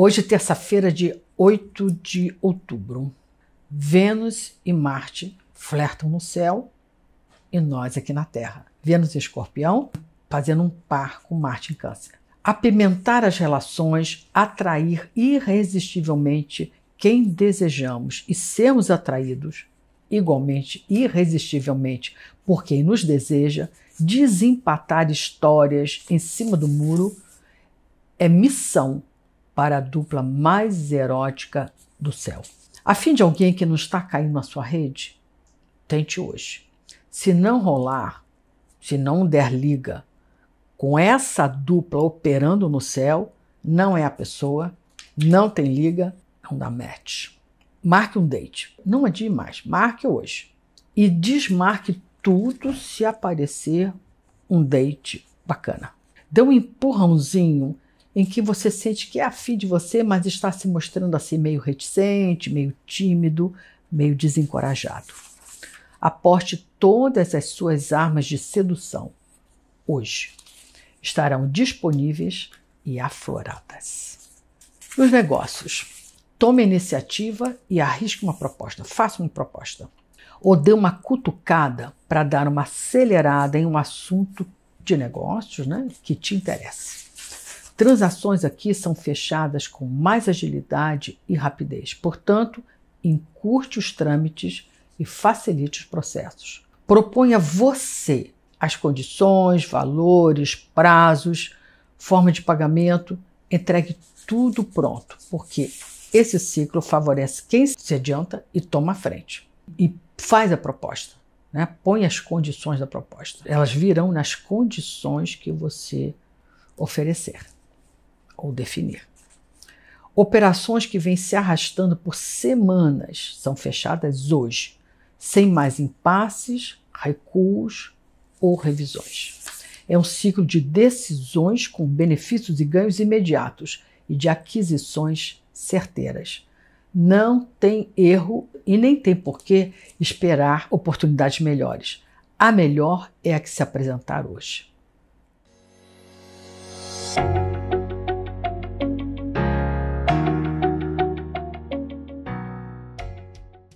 Hoje, terça-feira, de 8 de outubro. Vênus e Marte flertam no céu e nós aqui na Terra. Vênus e Escorpião fazendo um par com Marte em Câncer. Apimentar as relações, atrair irresistivelmente quem desejamos e sermos atraídos igualmente irresistivelmente por quem nos deseja, desempatar histórias em cima do muro é missão para a dupla mais erótica do céu. A fim de alguém que não está caindo na sua rede, tente hoje. Se não rolar, se não der liga com essa dupla operando no céu, não é a pessoa, não tem liga, não dá match. Marque um date. Não adie mais, marque hoje. E desmarque tudo se aparecer um date bacana. Dê um empurrãozinho em que você sente que é afim de você, mas está se mostrando assim meio reticente, meio tímido, meio desencorajado. Aporte todas as suas armas de sedução hoje. Estarão disponíveis e afloradas. Nos negócios, tome a iniciativa e arrisque uma proposta, faça uma proposta. Ou dê uma cutucada para dar uma acelerada em um assunto de negócios né, que te interessa. Transações aqui são fechadas com mais agilidade e rapidez, portanto, encurte os trâmites e facilite os processos. Proponha você as condições, valores, prazos, forma de pagamento, entregue tudo pronto, porque esse ciclo favorece quem se adianta e toma a frente. E faz a proposta, né? põe as condições da proposta. Elas virão nas condições que você oferecer ou definir. Operações que vêm se arrastando por semanas são fechadas hoje, sem mais impasses, recuos ou revisões. É um ciclo de decisões com benefícios e ganhos imediatos e de aquisições certeiras. Não tem erro e nem tem por que esperar oportunidades melhores. A melhor é a que se apresentar hoje.